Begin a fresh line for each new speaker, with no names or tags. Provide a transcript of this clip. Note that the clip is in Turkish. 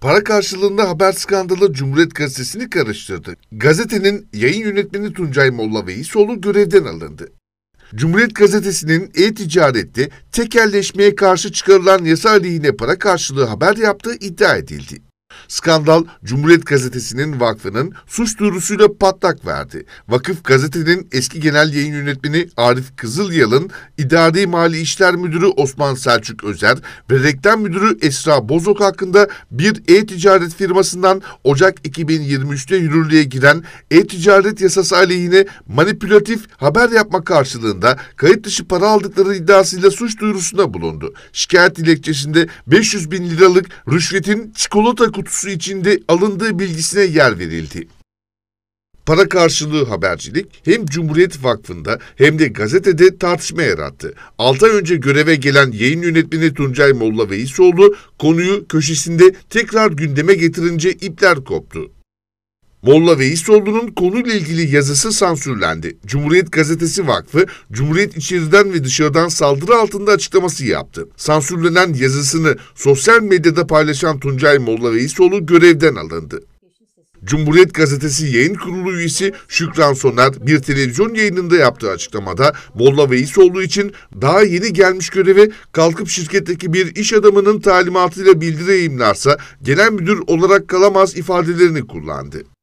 Para karşılığında haber skandalı Cumhuriyet Gazetesi'ni karıştırdı. Gazetenin yayın yönetmeni Tuncay Molla Veysoğlu görevden alındı. Cumhuriyet Gazetesi'nin e-ticarette tekelleşmeye karşı çıkarılan yasa aleyhine para karşılığı haber yaptığı iddia edildi. Skandal Cumhuriyet Gazetesi'nin vakfının suç duyurusuyla patlak verdi. Vakıf gazetenin eski genel yayın yönetmeni Arif Kızılyal'ın idari mali işler müdürü Osman Selçuk Özer ve reklam müdürü Esra Bozok hakkında bir e-ticaret firmasından Ocak 2023'te yürürlüğe giren e-ticaret yasası aleyhine manipülatif haber yapma karşılığında kayıt dışı para aldıkları iddiasıyla suç duyurusuna bulundu. Şikayet dilekçesinde 500 bin liralık rüşvetin çikolata kutu kutusu içinde alındığı bilgisine yer verildi. Para karşılığı habercilik hem Cumhuriyet Vakfı'nda hem de gazetede tartışma yarattı. 6 ay önce göreve gelen yayın yönetmeni Tuncay Molla Veysoğlu konuyu köşesinde tekrar gündeme getirince ipler koptu. Molla Veysoğlu'nun konuyla ilgili yazısı sansürlendi. Cumhuriyet Gazetesi Vakfı, Cumhuriyet içeriden ve dışarıdan saldırı altında açıklaması yaptı. Sansürlenen yazısını sosyal medyada paylaşan Tuncay Molla Veysoğlu görevden alındı. Cumhuriyet Gazetesi Yayın Kurulu üyesi Şükran Soner bir televizyon yayınında yaptığı açıklamada Molla Veysoğlu için daha yeni gelmiş göreve kalkıp şirketteki bir iş adamının talimatıyla bildiri yayımlarsa genel müdür olarak kalamaz ifadelerini kullandı.